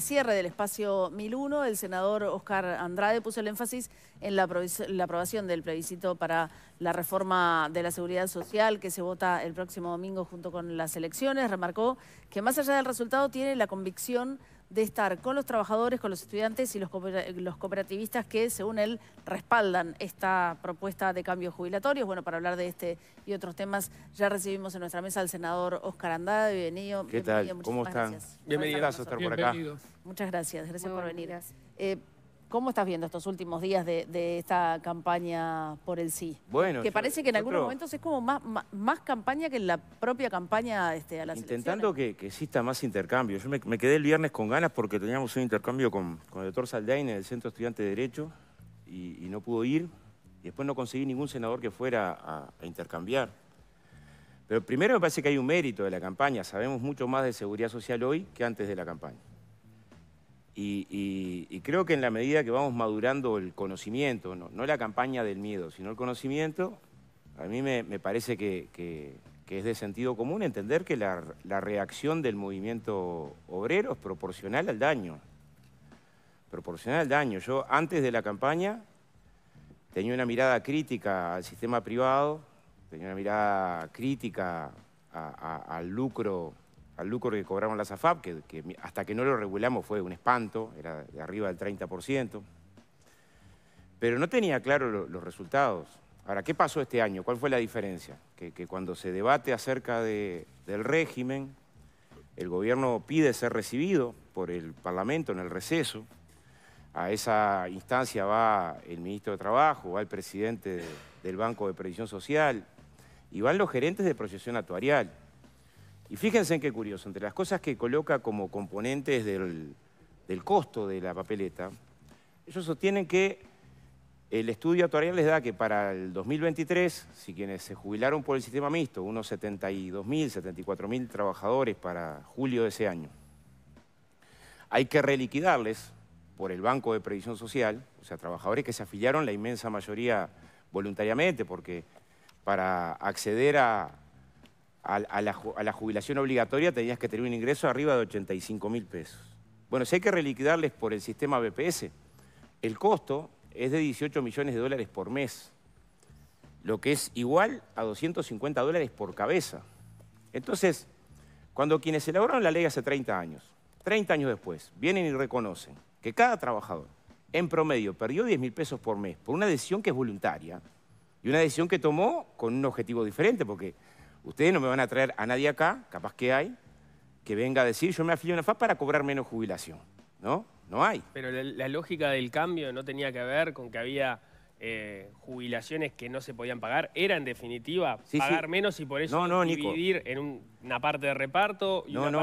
cierre del espacio 1001, el senador Oscar Andrade puso el énfasis en la, la, aprobación del plebiscito para la reforma de la seguridad social que se vota el próximo domingo junto con las elecciones. Remarcó que más allá del resultado tiene la convicción de estar con los trabajadores, con los estudiantes y los, cooperativistas que, según él, respaldan esta propuesta de cambios jubilatorios. Bueno, para hablar de este y otros temas, ya recibimos en nuestra mesa al senador Oscar Andada. Bienvenido. ¿Qué tal? ¿Cómo están? Gracias. Bienvenido. estar por acá. Muchas gracias. Gracias por venir. Eh, ¿Cómo estás viendo estos últimos días de, esta campaña por el sí? Bueno, que parece que en algunos momentos es como más, campaña que la propia campaña este, a las Intentando que, exista más intercambio. Yo me, quedé el viernes con ganas porque teníamos un intercambio con, el doctor Saldain en el Centro Estudiante de Derecho y, no pudo ir. Y después no conseguí ningún senador que fuera a intercambiar. Pero primero me parece que hay un mérito de la campaña. Sabemos mucho más de seguridad social hoy que antes de la campaña. Y, creo que en la medida que vamos madurando el conocimiento, no, la campaña del miedo, sino el conocimiento, a mí me, parece que, es de sentido común entender que la, reacción del movimiento obrero es proporcional al daño. Proporcional al daño. Yo antes de la campaña tenía una mirada crítica al sistema privado, tenía una mirada crítica al lucro al lucro que cobraron las AFAP, que, hasta que no lo regulamos fue un espanto, era de arriba del 30%. Pero no tenía claro los resultados. Ahora, ¿qué pasó este año? ¿Cuál fue la diferencia? Que, cuando se debate acerca del régimen, el gobierno pide ser recibido por el Parlamento en el receso. A esa instancia va el ministro de Trabajo, va el presidente del Banco de Previsión Social y van los gerentes de procesión actuarial. Y fíjense en qué curioso, entre las cosas que coloca como componentes del, costo de la papeleta, ellos sostienen que el estudio actuarial les da que para el 2023, si quienes se jubilaron por el sistema mixto, unos 72.000, 74.000 trabajadores para julio de ese año, hay que reliquidarles por el Banco de Previsión Social, o sea, trabajadores que se afiliaron, la inmensa mayoría voluntariamente, porque para acceder a, a, la, la, jubilación obligatoria tenías que tener un ingreso arriba de 85 mil pesos. Bueno, si hay que reliquidarles por el sistema BPS, el costo es de 18 millones de dólares por mes, lo que es igual a 250 dólares por cabeza. Entonces, cuando quienes elaboraron la ley hace 30 años, 30 años después, vienen y reconocen que cada trabajador en promedio perdió 10 mil pesos por mes por una decisión que es voluntaria y una decisión que tomó con un objetivo diferente, porque Ustedes no me van a traer a nadie acá, capaz que hay, que venga a decir yo me afilié a una FAP para cobrar menos jubilación. ¿No? No hay. Pero la, lógica del cambio no tenía que ver con que había eh, jubilaciones que no se podían pagar. Era, en definitiva, pagar menos y por eso dividir en una parte de reparto y no, una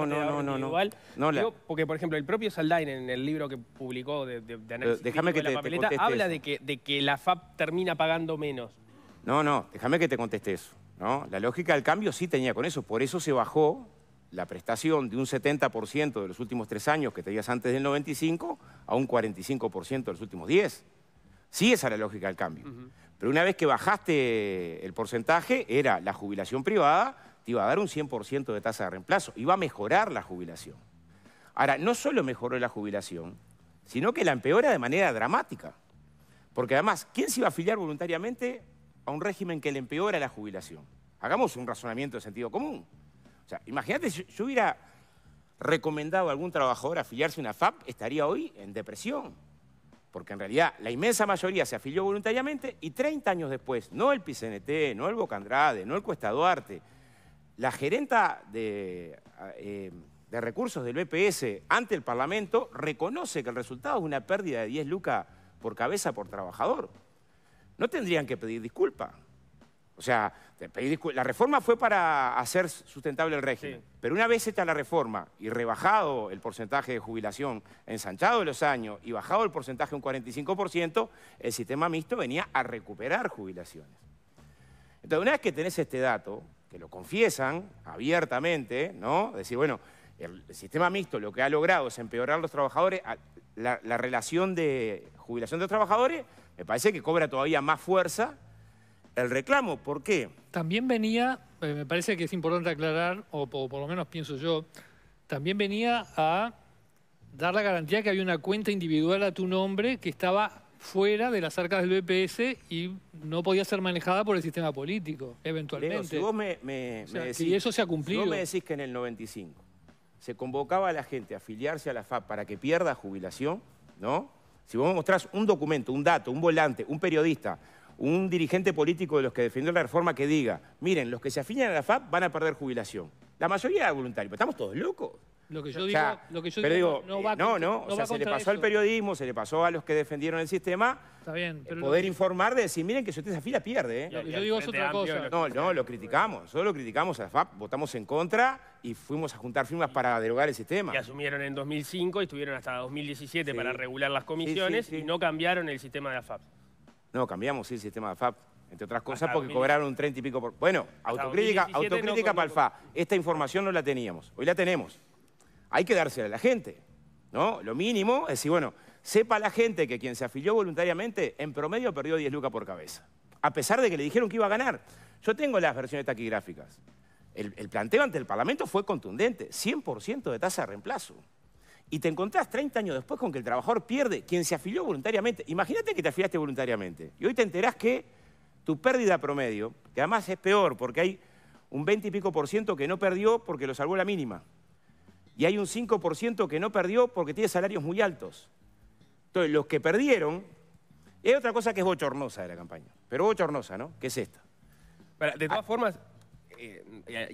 parte de no, Porque, por ejemplo, el propio Saldain, en el libro que publicó de, análisis que de la papeleta, habla de que, de que la FAP termina pagando menos. No, no, déjame que te conteste eso. La lógica del cambio sí tenía con eso, por eso se bajó la prestación de un 70% de los últimos tres años que tenías antes del 95 a un 45% de los últimos 10. Sí, esa era la lógica del cambio. Pero una vez que bajaste el porcentaje, era la jubilación privada, te iba a dar un 100% de tasa de reemplazo, iba a mejorar la jubilación. Ahora, no solo mejoró la jubilación, sino que la empeora de manera dramática. Porque además, ¿quién se iba a afiliar voluntariamente a un régimen que le empeora la jubilación. Hagamos un razonamiento de sentido común. O sea, imagínate, si yo hubiera recomendado a algún trabajador afiliarse a una FAP, estaría hoy en depresión. Porque en realidad la inmensa mayoría se afilió voluntariamente y 30 años después, no el PCNT, no el Bocandrade, no el Cuesta Duarte, la gerenta de, eh, de recursos del BPS ante el Parlamento reconoce que el resultado es una pérdida de 10 lucas por cabeza por trabajador no tendrían que pedir disculpa. O sea, la reforma fue para hacer sustentable el régimen. Pero una vez hecha la reforma y rebajado el porcentaje de jubilación, ensanchado de los años y bajado el porcentaje un 45%, el sistema mixto venía a recuperar jubilaciones. Entonces, una vez que tenés este dato, que lo confiesan abiertamente, ¿no? Decir, bueno, el, sistema mixto lo que ha logrado es empeorar los trabajadores, la, la relación de jubilación de los trabajadores me parece que cobra todavía más fuerza el reclamo. ¿Por qué? También venía, eh, me parece que es importante aclarar, o, por lo menos pienso yo, también venía a dar la garantía que había una cuenta individual a tu nombre que estaba fuera de las arcas del BPS y no podía ser manejada por el sistema político, eventualmente. eso se ha cumplido. Si vos me decís que en el 95 se convocaba a la gente a afiliarse a la FAP para que pierda jubilación, ¿no? Si vos me mostrás un documento, un dato, un volante, un periodista, un dirigente político de los que defendió la reforma que diga, miren, los que se afilian a la FAP van a perder jubilación. La mayoría de voluntario, estamos todos locos. Lo que yo digo, que digo, no va eh, No, no, o sea, se le pasó al periodismo, se le pasó a los que defendieron el sistema. poder informar de decir, miren que si usted esa fila pierde. Eh". Lo que yo digo es otra cosa. No, no, lo criticamos. Solo lo criticamos a la FAP, votamos en contra y fuimos a juntar firmas para derogar el sistema. Y asumieron en 2005 y estuvieron hasta 2017 para regular las comisiones y no cambiaron el sistema de la FAP. No, cambiamos el sistema de la FAP entre otras cosas porque cobraron un 30 y pico por... Bueno, autocrítica, autocrítica para el FA. Esta información no la teníamos, hoy la tenemos hay que dársela a la gente. ¿no? Lo mínimo es decir, bueno, sepa la gente que quien se afilió voluntariamente en promedio perdió 10 lucas por cabeza. A pesar de que le dijeron que iba a ganar. Yo tengo las versiones taquigráficas. El, el planteo ante el Parlamento fue contundente, 100% de tasa de reemplazo. Y te encontrás 30 años después con que el trabajador pierde quien se afilió voluntariamente. Imagínate que te afiliaste voluntariamente y hoy te enterás que tu pérdida promedio, que además es peor porque hay un 20 y pico por ciento que no perdió porque lo salvó la mínima y hay un 5% que no perdió porque tiene salarios muy altos. Entonces, los que perdieron, es otra cosa que es bochornosa de la campaña, pero bochornosa, ¿no? Que es esta. de todas formas, eh,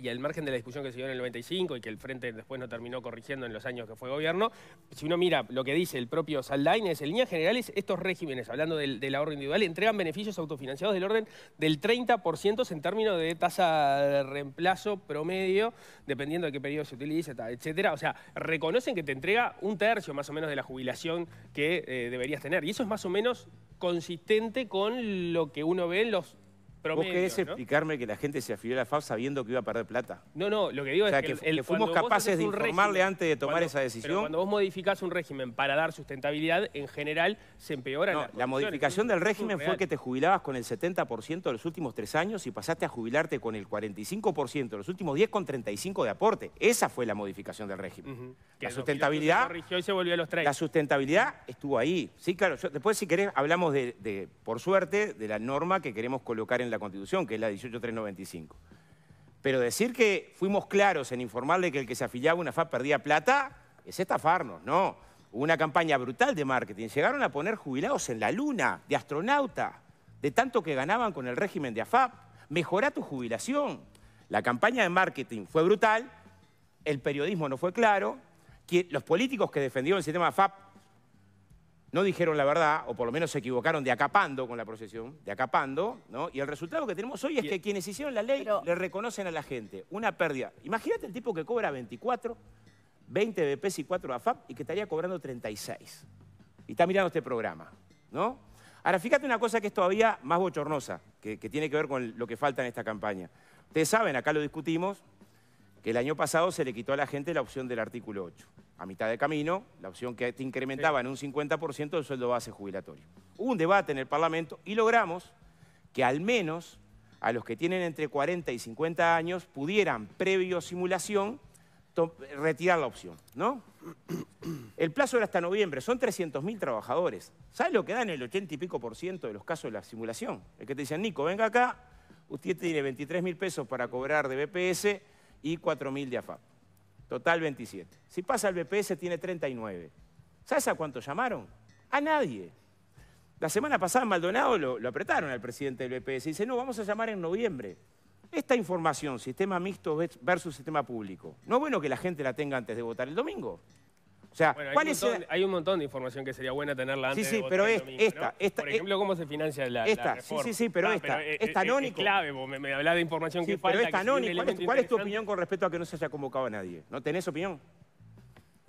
y, al margen de la discusión que se dio en el 95 y que el Frente después no terminó corrigiendo en los años que fue gobierno, si uno mira lo que dice el propio Saldain, es en líneas generales estos regímenes, hablando del, del ahorro individual, entregan beneficios autofinanciados del orden del 30% en términos de tasa de reemplazo promedio, dependiendo de qué periodo se utilice, etcétera. O sea, reconocen que te entrega un tercio más o menos de la jubilación que eh, deberías tener. Y eso es más o menos consistente con lo que uno ve en los ¿Vos querés explicarme que la gente se afilió a la FAF sabiendo que iba a perder plata? No, no, lo que digo es que, fuimos capaces de informarle antes de tomar esa decisión. Pero cuando vos modificás un régimen para dar sustentabilidad, en general se empeora no, la modificación del régimen fue que te jubilabas con el 70% de los últimos tres años y pasaste a jubilarte con el 45% de los últimos 10 con 35 de aporte. Esa fue la modificación del régimen. La sustentabilidad... Se y se volvió a los tres. La sustentabilidad estuvo ahí. Sí, claro. después, si querés, hablamos de, por suerte, de la norma que queremos colocar en en la Constitución, que es la 18395. Pero decir que fuimos claros en informarle que el que se afiliaba a una FAP perdía plata es estafarnos, no. Hubo una campaña brutal de marketing. Llegaron a poner jubilados en la luna, de astronauta, de tanto que ganaban con el régimen de AFAP. mejora tu jubilación. La campaña de marketing fue brutal, el periodismo no fue claro, los políticos que defendieron el sistema AFAP no dijeron la verdad, o por lo menos se equivocaron de acapando con la procesión, de acapando, ¿no? Y el resultado que tenemos hoy es que quienes hicieron la ley le reconocen a la gente una pérdida. Imagínate el tipo que cobra 24, 20 BPs y 4 AFAP y que estaría cobrando 36. Y está mirando este programa, ¿no? Ahora, fíjate una cosa que es todavía más bochornosa, que, que tiene que ver con lo que falta en esta campaña. Ustedes saben, acá lo discutimos, que el año pasado se le quitó a la gente la opción del artículo 8. A mitad de camino, la opción que te incrementaba en un 50% del sueldo base jubilatorio. Hubo un debate en el Parlamento y logramos que al menos a los que tienen entre 40 y 50 años pudieran, previo simulación, retirar la opción, ¿no? El plazo era hasta noviembre, son 300.000 trabajadores. ¿Sabes lo que dan el 80 y pico por ciento de los casos de la simulación? El que te dicen, Nico, venga acá, usted tiene 23 mil pesos para cobrar de BPS, y 4.000 de AFAP. Total 27. Si pasa el BPS tiene 39. ¿Sabes a cuánto llamaron? A nadie. La semana pasada en Maldonado lo, lo apretaron al presidente del BPS y dice, no, vamos a llamar en noviembre. Esta información, sistema mixto versus sistema público, ¿no es bueno que la gente la tenga antes de votar el domingo? O sea, hay, un montón, de información que sería buena tenerla antes Sí, sí, de pero esta, esta. Por eh, ejemplo, cómo se financia la, esta, Sí, sí, sí, pero ah, esta, esta. anónima... es, clave, vos me, me de información que pero falta. Pero es anónima, ¿Cuál, es, ¿Cuál es tu opinión con respecto a que no se haya convocado a nadie? ¿No tenés opinión?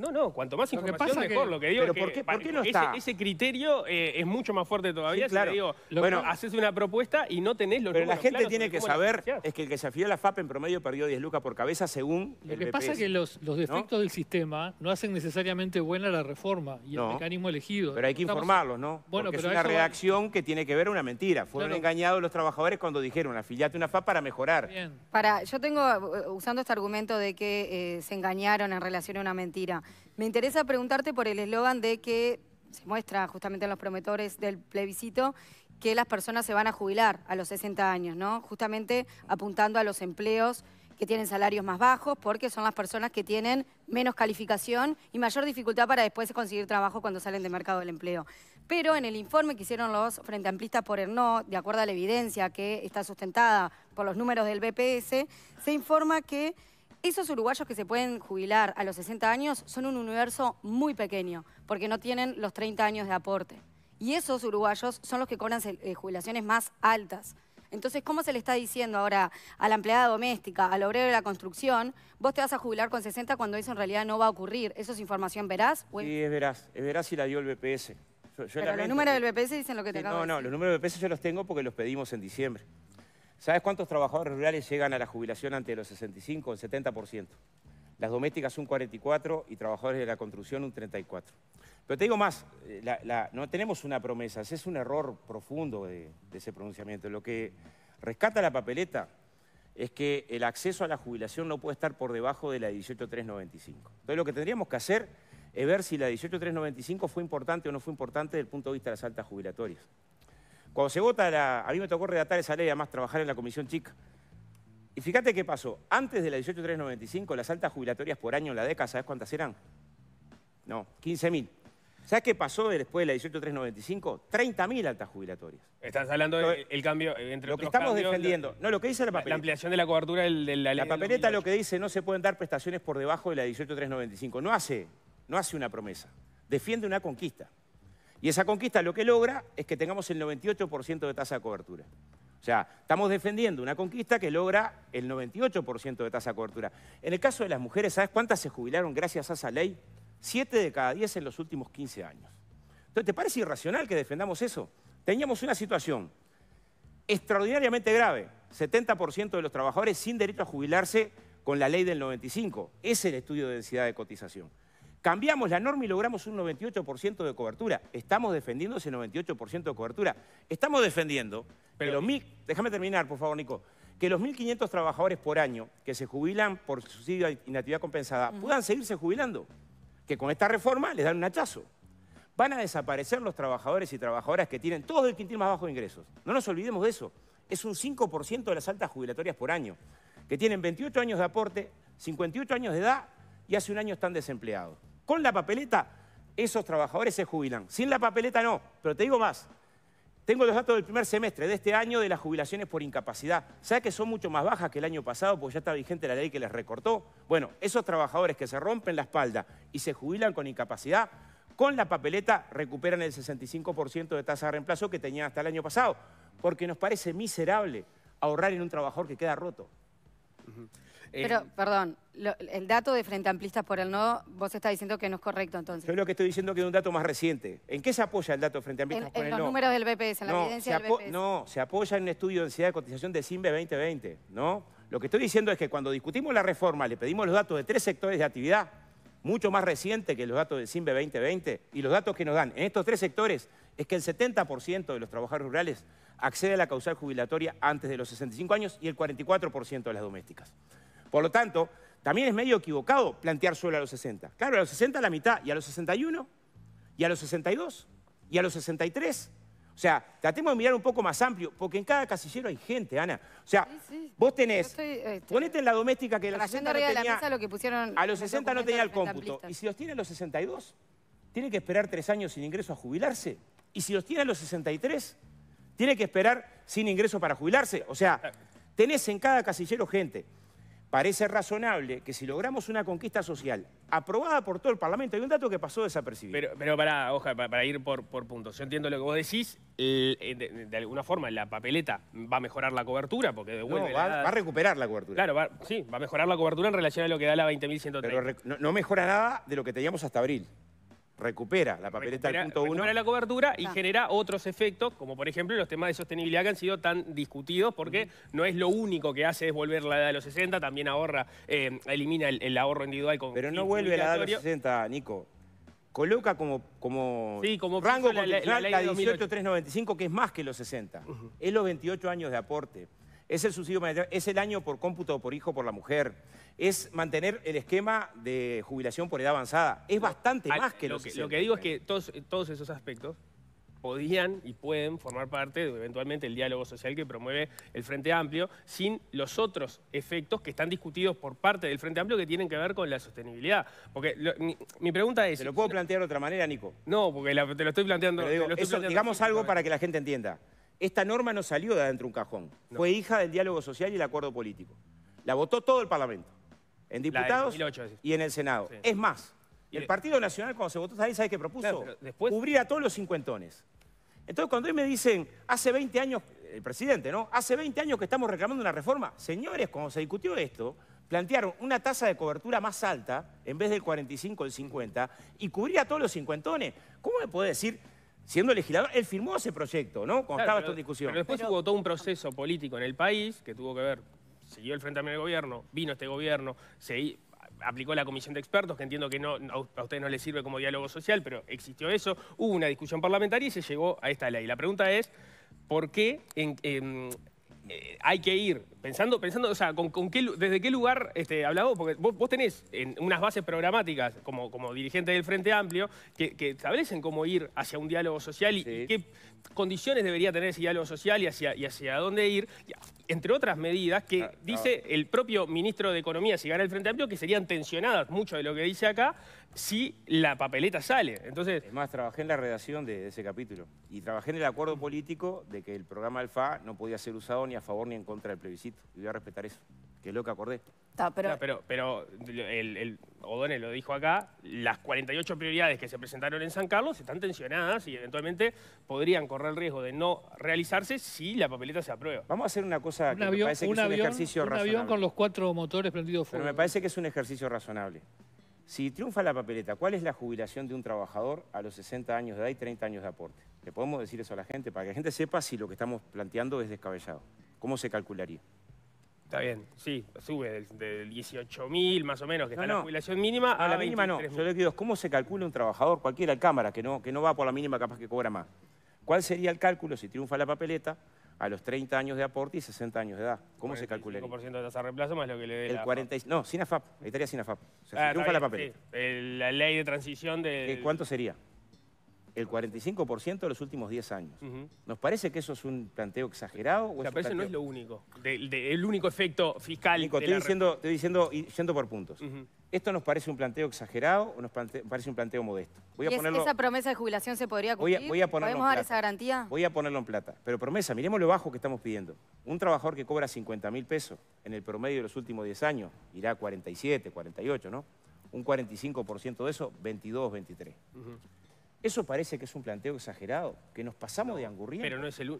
No, no, cuanto más información mejor. lo que digo ¿por qué, no Ese, criterio eh, es mucho más fuerte todavía. claro. digo, bueno, haces una propuesta y no tenés los Pero la gente tiene que saber es que el que se afilió a la FAP e en promedio perdió 10 lucas por cabeza según Lo que pasa es que los, defectos del sistema no hacen necesariamente buena la reforma y el mecanismo elegido. Pero hay que informarlos, ¿no? Bueno, Porque es una reacción que tiene que ver una mentira. Fueron engañados los trabajadores cuando dijeron afiliate una FAP e para mejorar. Para, yo tengo, eh, usando este argumento de que eh, se engañaron en relación a una mentira, me interesa preguntarte por el eslogan de que se muestra justamente en los prometores del plebiscito que las personas se van a jubilar a los 60 años, ¿no? Justamente apuntando a los empleos que tienen salarios más bajos porque son las personas que tienen menos calificación y mayor dificultad para después conseguir trabajo cuando salen del mercado del empleo. Pero en el informe que hicieron los Frente Amplistas por el no, de acuerdo a la evidencia que está sustentada por los números del BPS, se informa que esos uruguayos que se pueden jubilar a los 60 años son un universo muy pequeño, porque no tienen los 30 años de aporte. Y esos uruguayos son los que cobran eh, jubilaciones más altas. Entonces, ¿cómo se le está diciendo ahora a la empleada doméstica, al obrero de la construcción, vos te vas a jubilar con 60 cuando eso en realidad no va a ocurrir? ¿Eso es información veraz? Sí, es veraz. Es veraz si la dio el BPS. Pero los números del BPS dicen lo que te No, no, los números del BPS yo los tengo porque los pedimos en diciembre. ¿Sabes cuántos trabajadores rurales llegan a la jubilación ante los 65? El 70%. Las domésticas un 44% y trabajadores de la construcción un 34%. Pero te digo más, eh, no tenemos una promesa, es un error profundo de ese pronunciamiento. Lo que rescata la papeleta es que el acceso a la jubilación no puede estar por debajo de la 18395. Entonces lo que tendríamos que hacer es ver si la 18395 fue importante o no fue importante desde el punto de vista de las altas jubilatorias. Cuando se vota la... A mí me tocó redactar esa ley, además trabajar en la comisión CHIC. Y fíjate qué pasó. Antes de la 18395, las altas jubilatorias por año en la década, ¿sabes cuántas eran? No, 15.000. ¿Sabes qué pasó después de la 18395? 30.000 altas jubilatorias. Estás hablando del cambio eh, entre Lo que estamos defendiendo. No, lo que dice la papeleta. La ampliación de la cobertura de la La papeleta lo que dice, no se pueden dar prestaciones por debajo de la 18395. No hace, no hace una promesa. Defiende una conquista. Y esa conquista lo que logra es que tengamos el 98% de tasa de cobertura. O sea, estamos defendiendo una conquista que logra el 98% de tasa de cobertura. En el caso de las mujeres, ¿sabes cuántas se jubilaron gracias a esa ley? Siete de cada diez en los últimos 15 años. Entonces, ¿te parece irracional que defendamos eso? Teníamos una situación extraordinariamente grave. 70% de los trabajadores sin derecho a jubilarse con la ley del 95. es el estudio de densidad de cotización. Cambiamos la norma y logramos un 98% de cobertura. Estamos defendiendo ese 98% de cobertura. Estamos defendiendo Pero... los Déjame terminar, por favor, Nico. Que los 1.500 trabajadores por año que se jubilan por subsidio de inactividad compensada puedan seguirse jubilando. Que con esta reforma les dan un hachazo. Van a desaparecer los trabajadores y trabajadoras que tienen todos el quintil más bajo de ingresos. No nos olvidemos de eso. Es un 5% de las altas jubilatorias por año. Que tienen 28 años de aporte, 58 años de edad y hace un año están desempleados. Con la papeleta, esos trabajadores se jubilan. Sin la papeleta no, pero te digo más. Tengo los datos del primer semestre de este año de las jubilaciones por incapacidad. ¿Sabes que son mucho más bajas que el año pasado porque ya está vigente la ley que les recortó? Bueno, esos trabajadores que se rompen la espalda y se jubilan con incapacidad, con la papeleta recuperan el 65% de tasa de reemplazo que tenían hasta el año pasado, porque nos parece miserable ahorrar en un trabajador que queda roto. Pero, perdón, el dato de Frente Amplistas por el no, vos estás diciendo que no es correcto entonces. Yo lo que estoy diciendo es que es un dato más reciente. ¿En qué se apoya el dato de frente a En, en los números del BPS, en la evidencia del BPS. no, se apoya en un estudio de densidad de cotización de CIMBE 2020, ¿no? Lo que estoy diciendo es que cuando discutimos la reforma le pedimos los datos de tres sectores de actividad, mucho más reciente que los datos de CIMBE 2020, y los datos que nos dan en estos tres sectores es que el 70% de los trabajadores rurales accede a la causal jubilatoria antes de los 65 años y el 44% de las domésticas. Por lo tanto, también es medio equivocado plantear suelo a los 60. Claro, a los 60 la mitad, y a los 61, y a los 62, y a los 63. O sea, tratemos de mirar un poco más amplio, porque en cada casillero hay gente, Ana. O sea, vos tenés, este, ponete en la doméstica que a los 60 no tenía, a los 60 no tenía el cómputo. Y si los tiene a los 62, tiene que esperar tres años sin ingreso a jubilarse. Y si los tiene a los 63, tiene que esperar sin ingreso para jubilarse. O sea, eh. tenés en cada casillero gente. Parece razonable que si logramos una conquista social aprobada por todo el Parlamento, hay un dato que pasó desapercibido. Pero, para, para, ir por, por, puntos, yo entiendo lo que vos decís, eh, de, alguna forma la papeleta va a mejorar la cobertura, porque de No, va, a recuperar la cobertura. Claro, sí, va a mejorar la cobertura en relación a lo que da la 20.130. Pero no mejora nada de lo que teníamos hasta abril recupera la papeleta del punto la cobertura y ah. genera otros efectos, como por ejemplo los temas de sostenibilidad que han sido tan discutidos, porque no es lo único que hace es volver la edad de los 60, también ahorra, eh, elimina el, ahorro individual. Pero no vuelve la edad de los 60, Nico. Coloca como, como, rango la, 18395, que es más que los 60. Es los 28 años de aporte. Es el subsidio es el año por cómputo por hijo por la mujer es mantener el esquema de jubilación por edad avanzada. Es bastante más que lo, que que... Lo que digo es que todos, esos aspectos podían y pueden formar parte eventualmente el diálogo social que promueve el Frente Amplio, sin los otros efectos que están discutidos por parte del Frente Amplio que tienen que ver con la sostenibilidad. Porque mi, pregunta es... ¿Te lo puedo plantear de otra manera, Nico? No, porque te lo estoy planteando... digamos algo para que la gente entienda. Esta norma no salió de adentro de un cajón. Fue hija del diálogo social y el acuerdo político. La votó todo el Parlamento en diputados y en el Senado. Es más, el Partido Nacional cuando se votó ¿sabes qué propuso? Cubrir a todos los cincuentones. Entonces cuando hoy me dicen, hace 20 años, el presidente, ¿no? Hace 20 años que estamos reclamando una reforma. Señores, cuando se discutió esto, plantearon una tasa de cobertura más alta, en vez del 45 el 50, y cubrir a todos los cincuentones. ¿Cómo me puede decir siendo legislador, él firmó ese proyecto, ¿no? Cuando estaba pero, discusión. Pero después hubo todo un proceso político en el país que tuvo que ver siguió el Frente en del gobierno, vino este gobierno, se aplicó la comisión de expertos, que entiendo que no, a ustedes no les sirve como diálogo social, pero existió eso, hubo una discusión parlamentaria y se llegó a esta ley. La pregunta es, ¿por qué eh, hay que ir pensando, pensando o sea, desde qué lugar este, habla porque vos, tenés unas bases programáticas como, dirigente del Frente Amplio que, establecen cómo ir hacia un diálogo social y, qué condiciones debería tener ese diálogo social y hacia, y hacia dónde ir, entre otras medidas que ah, dice el propio ministro de Economía, si gana el Frente Amplio, que serían tensionadas, mucho de lo que dice acá, si la papeleta sale. Entonces, es más, trabajé en la redacción de, ese capítulo y trabajé en el acuerdo político de que el programa Alfa no podía ser usado ni a favor ni en contra del plebiscito. Y voy a respetar eso, que es lo que acordé. pero... pero... el, lo dijo acá, las 48 prioridades que se presentaron en San Carlos están tensionadas y eventualmente podrían correr el riesgo de no realizarse si la papeleta se aprueba. Vamos a hacer una cosa que me parece que es un ejercicio razonable. Un avión con los cuatro motores prendidos Pero me parece que es un ejercicio razonable. Si triunfa la papeleta, ¿cuál es la jubilación de un trabajador a los 60 años de edad y 30 años de aporte? ¿Le podemos decir eso a la gente para que la gente sepa si lo que estamos planteando es descabellado? ¿Cómo se calcularía? Está bien, sí, sube del, 18.000 más o menos, que está la jubilación mínima a, ah, la mínima no. Yo ¿cómo se calcula un trabajador, cualquiera, al cámara, que no, que no va por la mínima capaz que cobra más? ¿Cuál sería el cálculo si triunfa la papeleta? a los 30 años de aporte y 60 años de edad. ¿Cómo se calcula? El 5% de tasa de reemplazo más lo que le dé el la 40, No, sin AFAP, la sin AFAP. O sea, se ah, triunfa la papeleta. Sí. la ley de transición de... ¿Cuánto sería? el 45% de los últimos 10 años. ¿Nos parece que eso es un planteo exagerado? O, o no es lo único, el único efecto fiscal. Nico, estoy, diciendo, estoy diciendo, yendo por puntos. ¿Esto nos parece un planteo exagerado o nos parece un planteo modesto? Voy a ¿Esa promesa de jubilación se podría cumplir? ¿Podemos dar esa garantía? Voy a ponerlo en plata. Pero promesa, miremos lo bajo que estamos pidiendo. Un trabajador que cobra 50 mil pesos en el promedio de los últimos 10 años, irá a 47, 48, ¿no? Un 45% de eso, 22, 23. Eso parece que es un planteo exagerado, que nos pasamos de angurrida. Pero no, es el,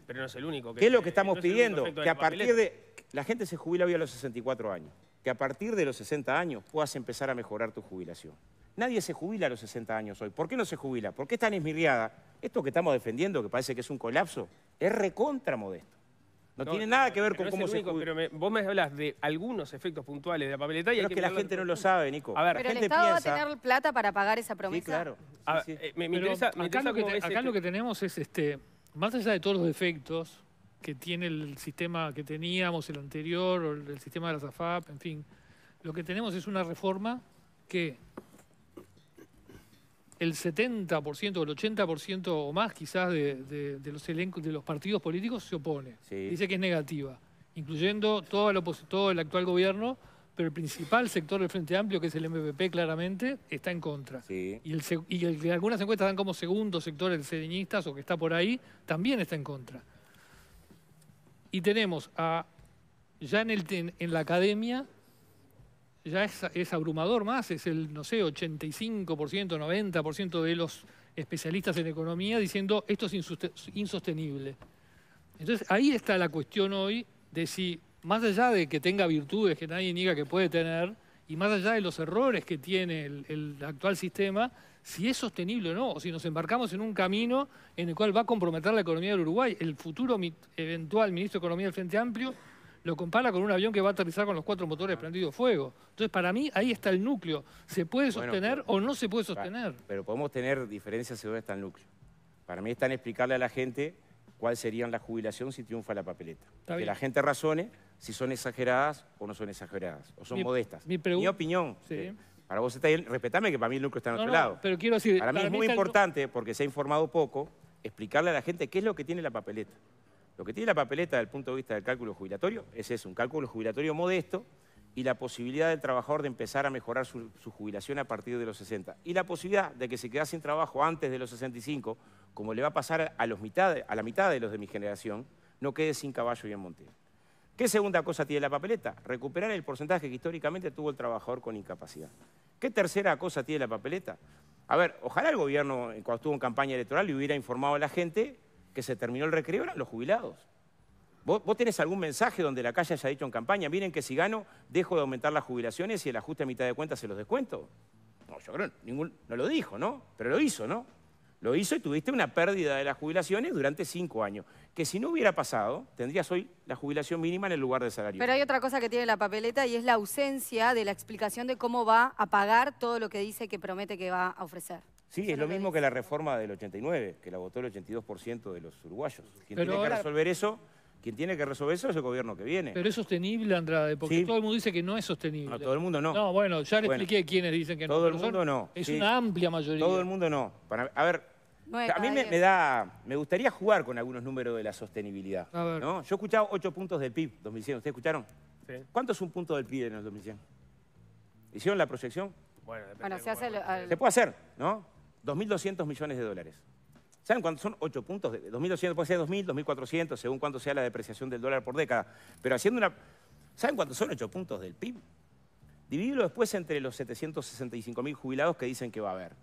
único. ¿Qué es lo que estamos pidiendo? que a partir de... La gente se jubila hoy a los 64 años. Que a partir de los 60 años puedas empezar a mejorar tu jubilación. Nadie se jubila a los 60 años hoy. ¿Por qué no se jubila? ¿Por qué es tan esmirriada? Esto que estamos defendiendo, que parece que es un colapso, es recontra modesto. No, tiene nada que ver con cómo se Pero vos me hablas de algunos efectos puntuales de la papeleta y pero que, la gente no lo sabe, Nico. pero el Estado va a tener plata para pagar esa promesa. Sí, claro. acá, este lo, que tenemos es, este, más allá de todos los efectos que tiene el sistema que teníamos, el anterior, o el, sistema de la SAFAP, en fin, lo que tenemos es una reforma que el 70% o el 80% o más quizás de, los elencos, de los partidos políticos se opone. Dice que es negativa, incluyendo todo el, el actual gobierno, pero el principal sector del Frente Amplio, que es el MPP claramente, está en contra. Y, el, y que algunas encuestas dan como segundo sector el sedeñistas o que está por ahí, también está en contra. Y tenemos a, ya en, el, en la academia ya es, abrumador más, es el, no sé, 85%, 90% de los especialistas en economía diciendo esto es insostenible. Entonces ahí está la cuestión hoy de si, más allá de que tenga virtudes que nadie diga que puede tener, y más allá de los errores que tiene el actual sistema, si es sostenible o no, o si nos embarcamos en un camino en el cual va a comprometer la economía del Uruguay. El futuro eventual ministro de Economía del Frente Amplio lo compara con un avión que va a aterrizar con los cuatro motores ah. prendidos fuego. Entonces, para mí, ahí está el núcleo. ¿Se puede sostener o no se puede sostener? Pero podemos tener diferencias dónde está el núcleo. Para mí está en explicarle a la gente cuál sería la jubilación si triunfa la papeleta. que la gente razone si son exageradas o no son exageradas, o son modestas. Mi, opinión. Eh, para vos está bien, respetame que para mí el núcleo está en otro lado. Pero quiero para, mí, es muy importante, porque se ha informado poco, explicarle a la gente qué es lo que tiene la papeleta. Lo que tiene la papeleta desde el punto de vista del cálculo jubilatorio es eso, un cálculo jubilatorio modesto y la posibilidad del trabajador de empezar a mejorar su, jubilación a partir de los 60. Y la posibilidad de que se quede sin trabajo antes de los 65, como le va a pasar a, la mitad de los de mi generación, no quede sin caballo y en montero. ¿Qué segunda cosa tiene la papeleta? Recuperar el porcentaje que históricamente tuvo el trabajador con incapacidad. ¿Qué tercera cosa tiene la papeleta? A ver, ojalá el gobierno, eh, cuando estuvo en campaña electoral, le hubiera informado a la gente que se terminó el recreo eran los jubilados. ¿Vos, tenés algún mensaje donde la calle haya dicho en campaña, miren que si gano, dejo de aumentar las jubilaciones y el ajuste a mitad de cuentas se los descuento? No, yo creo, ningún, no lo dijo, ¿no? Pero lo hizo, ¿no? Lo hizo y tuviste una pérdida de las jubilaciones durante cinco años. Que si no hubiera pasado, tendrías hoy la jubilación mínima en el lugar de salario. Pero hay otra cosa que tiene la papeleta y es la ausencia de la explicación de cómo va a pagar todo lo que dice que promete que va a ofrecer. Sí, es lo mismo que la reforma del 89, que la votó el 82% de los uruguayos. Quien tiene que resolver eso, quien tiene que resolver eso es el gobierno que viene. Pero es sostenible, Andrade, porque todo el mundo dice que no es sostenible. No, todo el mundo no. No, bueno, ya le expliqué quiénes dicen que es no. Todo el mundo no. Es una amplia mayoría. Todo el mundo no. a ver, a mí me, da... Me gustaría jugar con algunos números de la sostenibilidad. A ver. Yo he escuchado 8 puntos del PIB 2100. ¿Ustedes escucharon? Sí. ¿Cuánto es un punto del PIB en el 2100? ¿Hicieron la proyección? Bueno, bueno se, se puede hacer, ¿no? 2.200 millones de dólares. ¿Saben cuántos son? 8 puntos. 2.200, puede ser 2.000, 2.400, según cuánto sea la depreciación del dólar por década. Pero haciendo una... ¿Saben cuántos son 8 puntos del PIB? Divídelo después entre los 765.000 jubilados que dicen que va a haber.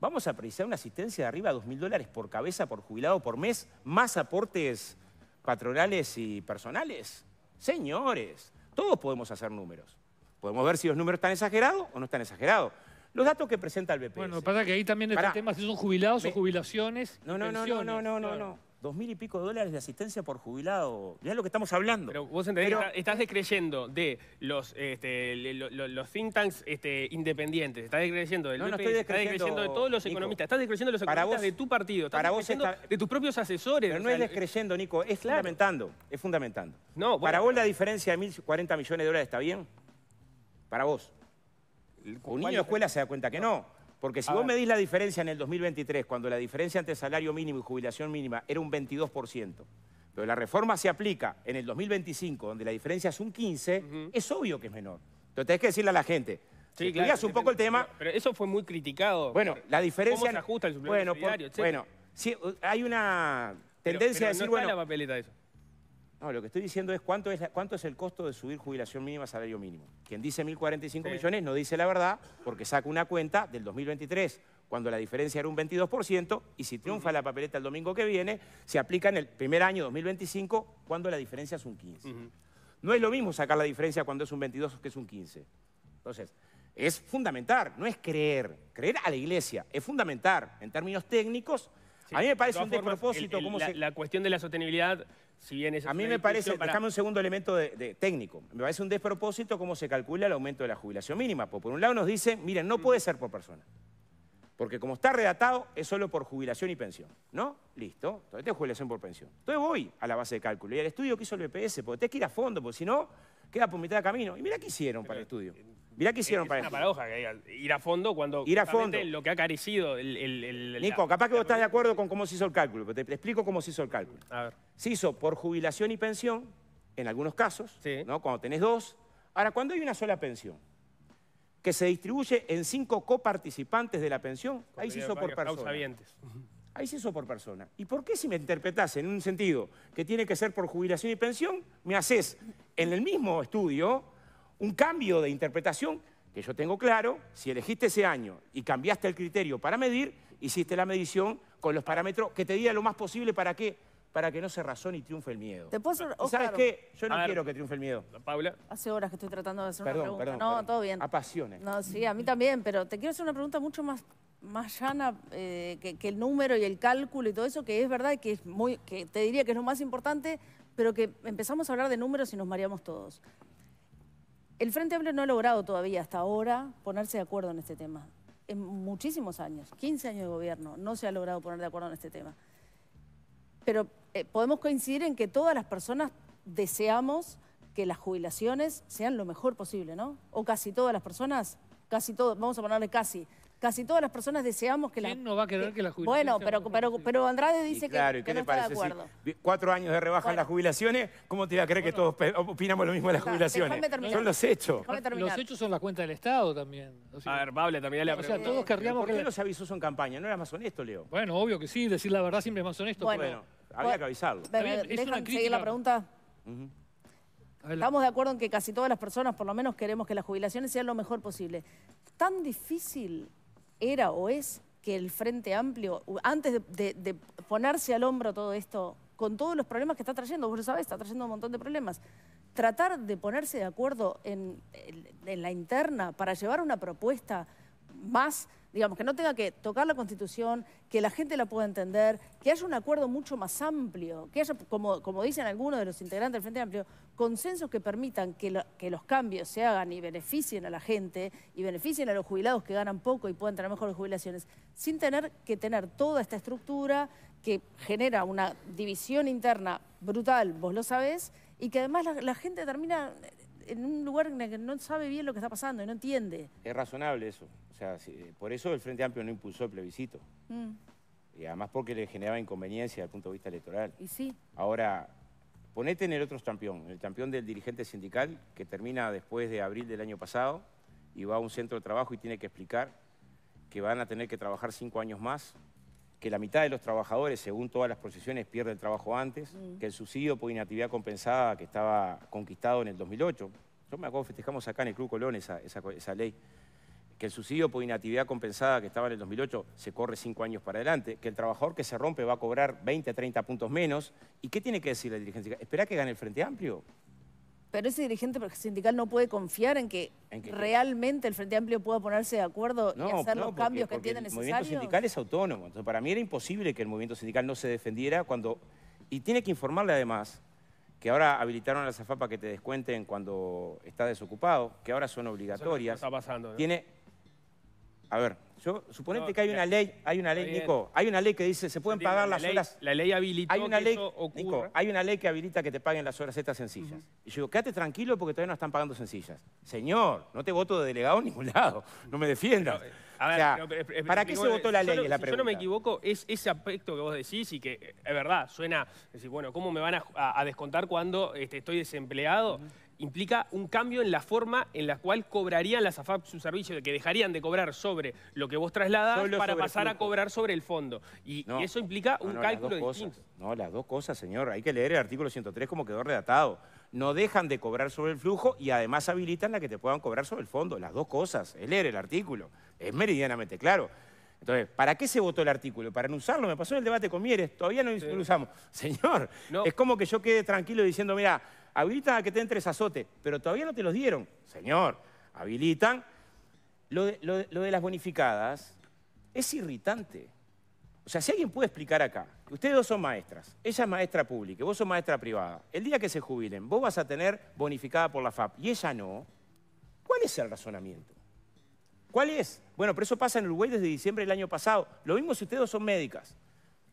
Vamos a precisar una asistencia de arriba de 2.000 dólares por cabeza, por jubilado, por mes, más aportes patronales y personales. Señores, todos podemos hacer números. Podemos ver si los números están exagerados o no están exagerados. Los datos que presenta el BPS. Bueno, pasa que ahí también está el tema si son jubilados o jubilaciones. No, no, no, no, no, no, no. Dos mil y pico de dólares de asistencia por jubilado. es lo que estamos hablando. Pero vos entendés estás descreyendo de los, este, los, think tanks este, independientes, estás descreyendo del no, no estoy descreyendo, de todos los economistas, estás descreyendo de los economistas de tu partido, estás para de tus propios asesores. no es descreyendo, Nico, es fundamentando, es fundamentando. No, para vos la diferencia de 1.040 millones de dólares está bien, para vos. Un niño de escuela se da cuenta que no. Porque si vos medís la diferencia en el 2023, cuando la diferencia entre salario mínimo y jubilación mínima era un 22%, pero la reforma se aplica en el 2025, donde la diferencia es un 15, es obvio que es menor. Entonces tenés que decirle a la gente, Sí, un poco el tema. Pero eso fue muy criticado. Bueno, la diferencia... ¿Cómo bueno, bueno, hay una tendencia a decir, no La papeleta eso. No, lo que estoy diciendo es cuánto es, el costo de subir jubilación mínima a salario mínimo. Quien dice 1.045 millones no dice la verdad porque saca una cuenta del 2023, cuando la diferencia era un 22%, y si triunfa la papeleta el domingo que viene, se aplica en el primer año 2025 cuando la diferencia es un 15%. No es lo mismo sacar la diferencia cuando es un 22 que es un 15. Entonces, es fundamental, no es creer. Creer a la iglesia es fundamental. en términos técnicos. a mí me parece un despropósito. la cuestión de la sostenibilidad a mí me parece, para... un segundo elemento de, técnico, me parece un despropósito cómo se calcula el aumento de la jubilación mínima. Porque por un lado nos dice, miren, no puede mm. ser por persona. Porque como está redactado, es solo por jubilación y pensión. ¿No? Listo. Entonces tengo jubilación por pensión. Entonces voy a la base de cálculo. Y al estudio que hizo el BPS, porque tenés que ir a fondo, porque si no, queda por mitad de camino. Y mira qué hicieron para el estudio. Eh, mira qué hicieron el para Es una paradoja, que ir a fondo cuando ir a fondo. lo que ha carecido el... Nico, capaz que vos estás de acuerdo con cómo se hizo el cálculo, pero te, explico cómo se hizo el cálculo. A ver. Se hizo por jubilación y pensión, en algunos casos, ¿no? cuando tenés dos. Ahora, cuando hay una sola pensión, que se distribuye en cinco coparticipantes de la pensión, ahí se hizo por persona. Ahí se hizo por persona. ¿Y por qué si me interpretás en un sentido que tiene que ser por jubilación y pensión, me haces en el mismo estudio un cambio de interpretación que yo tengo claro, si elegiste ese año y cambiaste el criterio para medir, hiciste la medición con los parámetros que te diga lo más posible para qué, para que no se razone y triunfe el miedo. ¿Sabes qué? Yo no quiero que triunfe el miedo. Paula. Hace horas que estoy tratando de hacer una pregunta. no, todo bien. Apasione. No, sí, a mí también, pero te quiero hacer una pregunta mucho más, más llana eh, que, el número y el cálculo y todo eso, que es verdad que es muy, que te diría que es lo más importante, pero que empezamos a hablar de números y nos mareamos todos. El Frente Amplio no ha logrado todavía hasta ahora ponerse de acuerdo en este tema. En muchísimos años, 15 años de gobierno, no se ha logrado poner de acuerdo en este tema. Pero eh, podemos coincidir en que todas las personas deseamos que las jubilaciones sean lo mejor posible, ¿no? O casi todas las personas, casi todos, vamos a ponerle casi, casi todas las personas deseamos que la... ¿Quién no va a que, la jubilación Bueno, pero, pero, Andrade dice que, no está de acuerdo. cuatro años de rebaja en las jubilaciones, ¿cómo te iba a creer que todos opinamos lo mismo de las jubilaciones? Son los hechos. Los hechos son la cuenta del Estado también. a ver, Pablo, también la O sea, todos ¿Por qué no se avisó eso en campaña? ¿No era más honesto, Leo? Bueno, obvio que sí, decir la verdad siempre es más honesto. Bueno, pero... bueno había que avisarlo. seguir la pregunta? Estamos de acuerdo en que casi todas las personas, por lo menos, queremos que las jubilaciones sean lo mejor posible. ¿Tan difícil era o es que el Frente Amplio, antes de, ponerse al hombro todo esto, con todos los problemas que está trayendo, vos lo sabés, está trayendo un montón de problemas, tratar de ponerse de acuerdo en la interna para llevar una propuesta más digamos, que no tenga que tocar la Constitución, que la gente la pueda entender, que haya un acuerdo mucho más amplio, que haya, como, como dicen algunos de los integrantes del Frente Amplio, consensos que permitan que, los cambios se hagan y beneficien a la gente y beneficien a los jubilados que ganan poco y pueden tener mejores jubilaciones, sin tener que tener toda esta estructura que genera una división interna brutal, vos lo sabés, y que además la gente termina en un lugar que no sabe bien lo que está pasando y no entiende. Es razonable eso. O sea, eh, por eso el Frente Amplio no impulsó el plebiscito. Mm. Y además porque le generaba inconveniencia desde el punto de vista electoral. Y sí. Ahora, ponete en el otro campeón, el campeón del dirigente sindical que termina después de abril del año pasado y va a un centro de trabajo y tiene que explicar que van a tener que trabajar cinco años más que la mitad de los trabajadores, según todas las procesiones, pierde el trabajo antes, mm. que el subsidio por inactividad compensada que estaba conquistado en el 2008, yo me acuerdo, festejamos acá en el Club Colón esa, ley, que el subsidio por inactividad compensada que estaba en el 2008 se corre cinco años para adelante, que el trabajador que se rompe va a cobrar 20 a 30 puntos menos. ¿Y qué tiene que decir la dirigencia? ¿Espera que gane el Frente Amplio? Pero ese dirigente sindical no puede confiar en que, realmente el Frente Amplio pueda ponerse de acuerdo y hacer los cambios que tiene necesarios. El movimiento sindical es autónomo. Entonces, para mí era imposible que el movimiento sindical no se defendiera cuando. Y tiene que informarle además que ahora habilitaron a la zafapa que te descuenten cuando está desocupado, que ahora son obligatorias. está pasando. A ver, yo, suponete que hay una ley, hay una ley, Nico, hay una ley que dice se pueden pagar las horas. La ley habilita hay una ley, Nico, hay una ley que habilita que te paguen las horas estas sencillas. Y yo digo, quédate tranquilo porque todavía no están pagando sencillas. Señor, no te voto de delegado en ningún lado. No me defiendas. Eh, a ver, ¿para qué se votó eh, la ley? Es la pregunta. yo no me equivoco, es ese aspecto que vos decís y que eh, es verdad, suena, decir, bueno, ¿cómo me van a, descontar cuando este, estoy desempleado? implica un cambio en la forma en la cual cobrarían las AFAP sus servicio, que dejarían de cobrar sobre lo que vos trasladas para pasar a cobrar sobre el fondo. Y, eso implica un cálculo de No, las dos cosas, señor. Hay que leer el artículo 103 como quedó redactado. No dejan de cobrar sobre el flujo y además habilitan la que te puedan cobrar sobre el fondo. Las dos cosas. Es leer el artículo. Es meridianamente claro. Entonces, ¿para qué se votó el artículo? Para no me pasó en el debate con Mieres, todavía no lo usamos. Señor, es como que yo quede tranquilo diciendo, mira, habilitan a que te entres azote, pero todavía no te los dieron. Señor, habilitan. Lo de, las bonificadas es irritante. O sea, si alguien puede explicar acá, ustedes dos son maestras, ella es maestra pública, vos sos maestra privada, el día que se jubilen, vos vas a tener bonificada por la FAP y ella no, ¿cuál es el razonamiento? ¿Cuál es? Bueno, pero eso pasa en Uruguay desde diciembre del año pasado. Lo mismo si ustedes dos son médicas.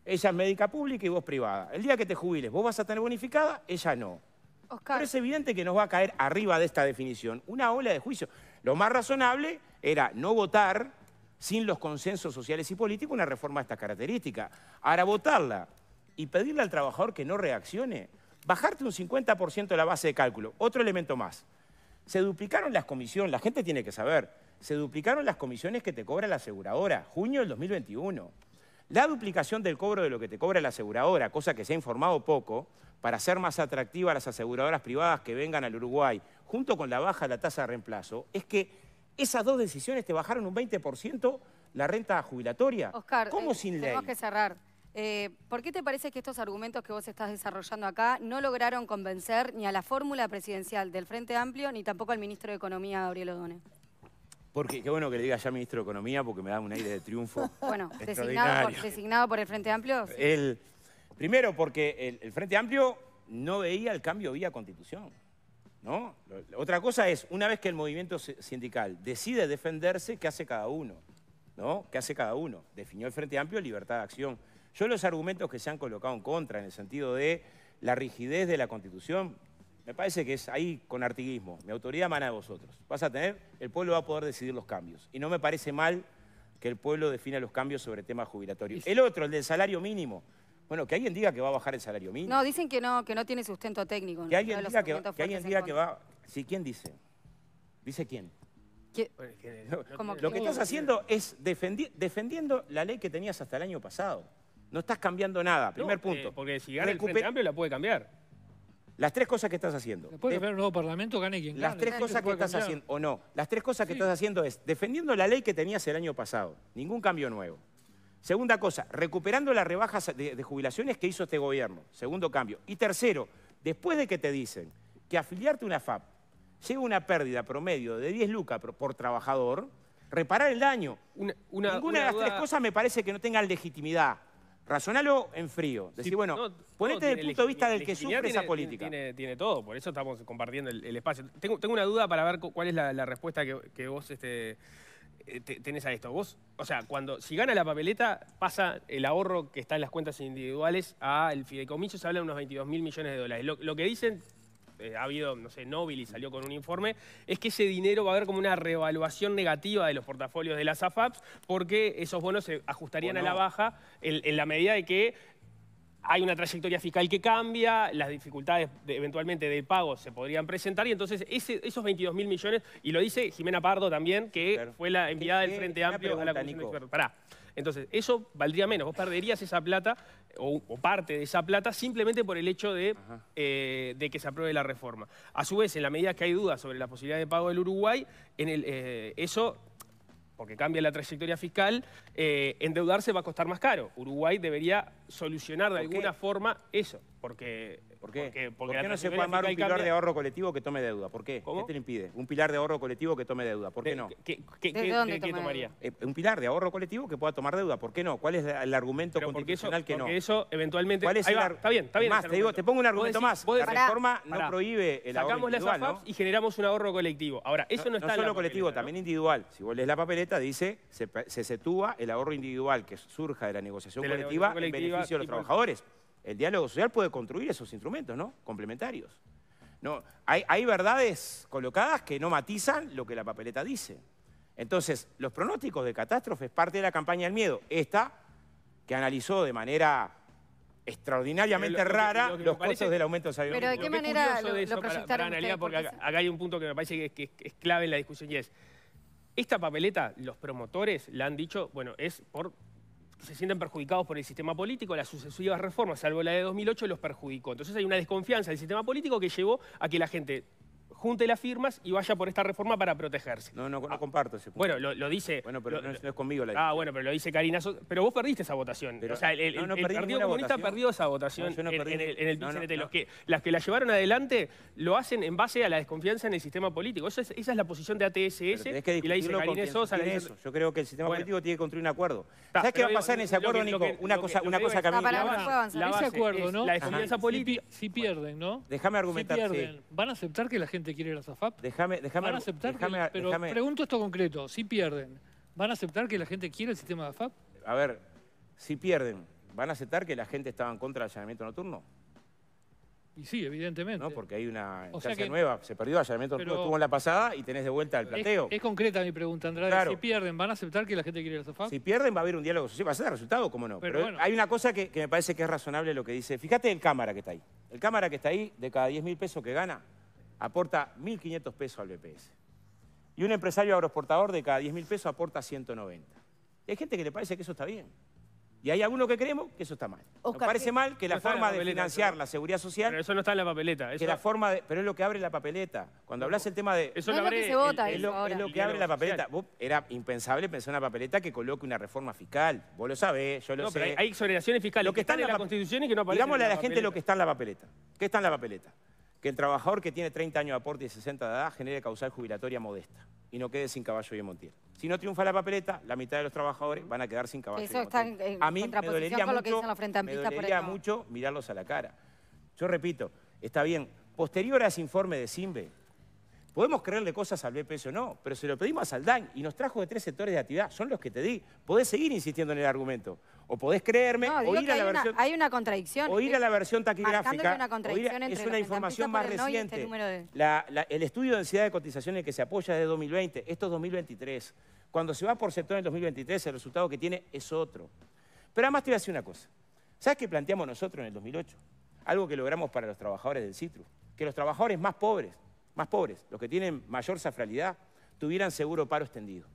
Ella es médica pública y vos privada. El día que te jubiles, vos vas a tener bonificada, ella no. Pero es evidente que nos va a caer arriba de esta definición una ola de juicio. Lo más razonable era no votar sin los consensos sociales y políticos una reforma de esta característica. Ahora votarla y pedirle al trabajador que no reaccione, bajarte un 50% de la base de cálculo. Otro elemento más. Se duplicaron las comisiones, la gente tiene que saber, se duplicaron las comisiones que te cobra la aseguradora, junio del 2021. La duplicación del cobro de lo que te cobra la aseguradora, cosa que se ha informado poco, para ser más a las aseguradoras privadas que vengan al Uruguay, junto con la baja de la tasa de reemplazo, es que esas dos decisiones te bajaron un 20% la renta jubilatoria. Oscar, eh, sin Tenemos que cerrar. Eh, ¿Por qué te parece que estos argumentos que vos estás desarrollando acá no lograron convencer ni a la fórmula presidencial del Frente Amplio ni tampoco al ministro de Economía, Gabriel Odone? Porque qué bueno que le diga ya ministro de Economía porque me da un aire de triunfo. bueno, designado por, el Frente Amplio. Primero, porque el, Frente Amplio no veía el cambio vía constitución. ¿no? Otra cosa es, una vez que el movimiento sindical decide defenderse, ¿qué hace cada uno? ¿no? ¿Qué hace cada uno? Definió el Frente Amplio libertad de acción. Yo los argumentos que se han colocado en contra, en el sentido de la rigidez de la Constitución, me parece que es ahí con artiguismo. Mi autoridad mana de vosotros. Vas a tener, el pueblo va a poder decidir los cambios. Y no me parece mal que el pueblo defina los cambios sobre temas jubilatorios. El otro, el del salario mínimo. Bueno, que alguien diga que va a bajar el salario mínimo. No, dicen que no, que no tiene sustento técnico. Que alguien diga, que va, ¿quién dice? ¿Dice quién? Pues lo que estás haciendo es defendiendo la ley que tenías hasta el año pasado. No estás cambiando nada, primer eh, punto. porque si gana el Frente la puede cambiar. Las tres cosas que estás haciendo. puede ver un nuevo parlamento, gane quien Las tres cosas que estás haciendo, o no, las tres cosas que estás haciendo es defendiendo la ley que tenías el año pasado. Ningún cambio nuevo. Segunda cosa, recuperando las rebajas de, jubilaciones que hizo este gobierno. Segundo cambio. Y tercero, después de que te dicen que afiliarte a una FAP llega una pérdida promedio de 10 lucas por, trabajador, reparar el daño. Ninguna de las tres cosas me parece que no tengan legitimidad. Razonalo en frío. Decir, bueno, ponete desde el punto de vista del que sufre esa política. Tiene, todo, por eso estamos compartiendo el, espacio. Tengo, una duda para ver cuál es la, respuesta que, vos este, eh, tenés a esto. Vos, o sea, cuando si gana la papeleta, pasa el ahorro que está en las cuentas individuales al fideicomiso, se habla de unos 22 mil millones de dólares. Lo, que dicen, eh, ha habido, no sé, Nobili salió con un informe, es que ese dinero va a haber como una revaluación negativa de los portafolios de las AFAPs porque esos bonos se ajustarían a la baja en la medida de que hay una trayectoria fiscal que cambia, las dificultades eventualmente de pago se podrían presentar y entonces esos 22 mil millones, y lo dice Jimena Pardo también, que fue la enviada del Frente Amplio a la Comisión de Pará. Entonces, eso valdría menos. Vos perderías esa plata o, parte de esa plata simplemente por el hecho eh, de, que se apruebe la reforma. A su vez, en la medida que hay dudas sobre la posibilidad de pago del Uruguay, en el, eh, eso porque cambia la trayectoria fiscal, eh, endeudarse va a costar más caro. Uruguay debería solucionar de alguna forma eso, porque ¿Por qué? ¿Por qué no se puede armar un pilar de ahorro colectivo que tome deuda? ¿Por qué? ¿Qué te lo impide? Un pilar de ahorro colectivo que tome deuda. ¿Por qué no? ¿Qué, dónde tomaría? Eh, un pilar de ahorro colectivo que pueda tomar deuda. ¿Por qué no? ¿Cuál es el argumento constitucional que no? Porque eso eventualmente... Está bien, está bien. Más, te pongo un argumento más. la reforma no prohíbe el ahorro Sacamos las AFAPs y generamos un ahorro colectivo. Ahora, eso no, está... solo colectivo, también individual. Si vos la papeleta, dice, se, se setúa el ahorro individual que surja de la negociación colectiva en beneficio de los trabajadores el diálogo social puede construir esos instrumentos, ¿no? Complementarios. No, hay, hay, verdades colocadas que no matizan lo que la papeleta dice. Entonces, los pronósticos de catástrofes parte de la campaña del miedo. Esta, que analizó de manera extraordinariamente eh, rara los costos del aumento del Pero ¿de qué manera lo, de eso, para, porque acá, hay un punto que me parece que es clave en la discusión y es, esta papeleta, los promotores la han dicho, bueno, es por se sienten perjudicados por el sistema político, las sucesivas reformas, salvo la de 2008, los perjudicó. Entonces hay una desconfianza del sistema político que llevó a que la gente junte las firmas y vaya por esta reforma para protegerse. No, no, no ah, comparto ese punto. Bueno, lo, lo dice... Bueno, pero no, es conmigo la idea. Ah, bueno, pero lo dice Karina Sosa. Pero vos perdiste esa votación. o sea, el, no, el Partido Comunista votación. perdió esa votación en, en, en, el, PCNT. Los que, las que la llevaron adelante lo hacen en base a la desconfianza en el sistema político. es, esa es la posición de ATSS y la dice Karina Sosa. Eso. Yo creo que el sistema político tiene que construir un acuerdo. ¿Sabes qué va a pasar en ese acuerdo, Nico? Una cosa que a mí... Ese acuerdo, ¿no? La desconfianza política... Si pierden, ¿no? Déjame argumentar. Si pierden, ¿van a aceptar que la gente quiere ir a Déjame, déjame. ¿Van a aceptar? pero pregunto esto concreto, si pierden, ¿van a aceptar que la gente quiere el sistema de AFAP? A ver, si pierden, ¿van a aceptar que la gente estaba en contra del allanamiento nocturno? Y sí, evidentemente. No, porque hay una nueva. Se perdió el allanamiento nocturno, estuvo en la pasada y tenés de vuelta el plateo. Es, concreta mi pregunta, Andrade. Si pierden, ¿van a aceptar que la gente quiere el Zafap? Si pierden, va a haber un diálogo social. ¿Va a ser el resultado? ¿Cómo no? Pero, hay una cosa que, que me parece que es razonable lo que dice. Fíjate el cámara que está ahí. El cámara que está ahí, de cada 10 mil pesos que gana, aporta 1.500 pesos al BPS. Y un empresario agroexportador de cada 10.000 pesos aporta 190. Y hay gente que le parece que eso está bien. Y hay algunos que creemos que eso está mal. parece mal que la forma de financiar la seguridad social... Pero eso no está en la papeleta. Que la forma pero es lo que abre la papeleta. Cuando hablas el tema de... Eso es lo que se vota. es, lo, que abre la papeleta. era impensable pensar en una papeleta que coloque una reforma fiscal. Vos lo sabés, yo lo no, sé. Pero hay, exoneraciones fiscales lo que, está están, en la, Constitución y que no aparecen Digámosle a la gente lo que está en la papeleta. ¿Qué está en la papeleta? que el trabajador que tiene 30 años de aporte y 60 de edad genere causal jubilatoria modesta y no quede sin caballo y montiel. Si no triunfa la papeleta, la mitad de los trabajadores van a quedar sin caballo. Eso está en, a mí me lo que dicen los me dolería mucho mirarlos a la cara. Yo repito, está bien, posterior a ese informe de SIMBE, Podemos creerle cosas al BPS o no, pero si lo pedimos a Saldán y nos trajo de tres sectores de actividad. Son los que te di. Podés seguir insistiendo en el argumento. O podés creerme, o ir a la hay Una, hay una contradicción. O ir a la versión taquigráfica. Una contradicción entre es una información más reciente. Este el estudio de densidad de cotizaciones que se apoya es de 2020. Esto es 2023. Cuando se va por sector en 2023, el resultado que tiene es otro. Pero además te voy a decir una cosa. ¿Sabes qué planteamos nosotros en el 2008? Algo que logramos para los trabajadores del Citru. Que los trabajadores más pobres más pobres, los que tienen mayor safralidad, tuvieran seguro paro extendido,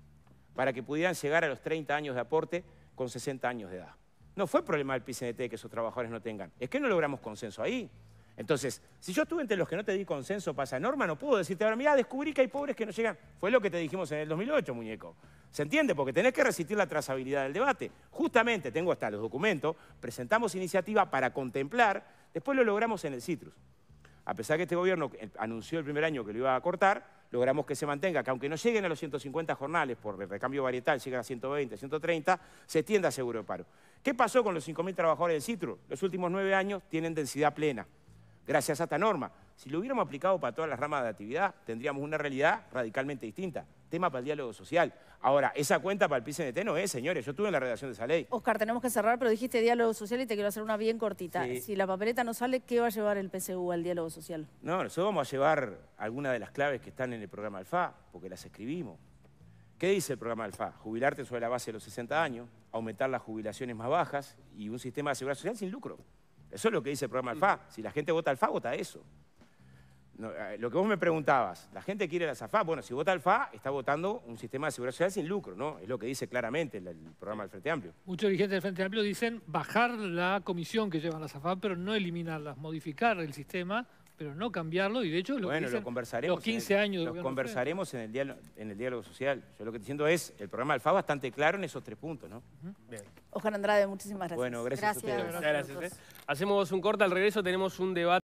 para que pudieran llegar a los 30 años de aporte con 60 años de edad. No fue problema del PCNT que esos trabajadores no tengan, es que no logramos consenso ahí. Entonces, si yo estuve entre los que no te di consenso pasa norma, no puedo decirte ahora, mira, descubrí que hay pobres que no llegan. Fue lo que te dijimos en el 2008, muñeco. ¿Se entiende? Porque tenés que resistir la trazabilidad del debate. Justamente, tengo hasta los documentos, presentamos iniciativa para contemplar, después lo logramos en el Citrus a pesar de que este gobierno eh, anunció el primer año que lo iba a cortar, logramos que se mantenga, que aunque no lleguen a los 150 jornales por el recambio varietal, lleguen a 120, 130, se extienda seguro de paro. ¿Qué pasó con los 5.000 trabajadores de Citro? Los últimos nueve años tienen densidad plena gracias a esta norma. Si lo hubiéramos aplicado para todas las ramas de actividad, tendríamos una realidad radicalmente distinta. Tema para el diálogo social. Ahora, esa cuenta para el PCNT no es, señores. Yo estuve en la redacción de esa ley. Oscar, tenemos que cerrar, pero dijiste diálogo social y te quiero hacer una bien cortita. Si la papeleta no sale, ¿qué va a llevar el PCU al diálogo social? No, nosotros vamos a llevar algunas de las claves que están en el programa Alfa, porque las escribimos. ¿Qué dice el programa Alfa? Jubilarte sobre la base de los 60 años, aumentar las jubilaciones más bajas y un sistema de seguridad social sin lucro. Eso es lo que dice el programa Alfa. Mm. Si la gente vota FA, vota eso. Eh, lo que vos me preguntabas, la gente quiere la Zafá, Bueno, si vota al FA, está votando un sistema de seguridad social sin lucro, ¿no? Es lo que dice claramente el, programa del Frente Amplio. Muchos dirigentes del Frente Amplio dicen bajar la comisión que lleva la Zafá, pero no eliminarlas, modificar el sistema pero no cambiarlo, y de hecho lo lo conversaremos los 15 en el, años. conversaremos en el, diálogo, en el diálogo social. Yo lo que te diciendo es, el programa Alfa bastante claro en esos tres puntos, ¿no? Andrade, muchísimas gracias. Bueno, gracias, Hacemos un corte al regreso, tenemos un debate.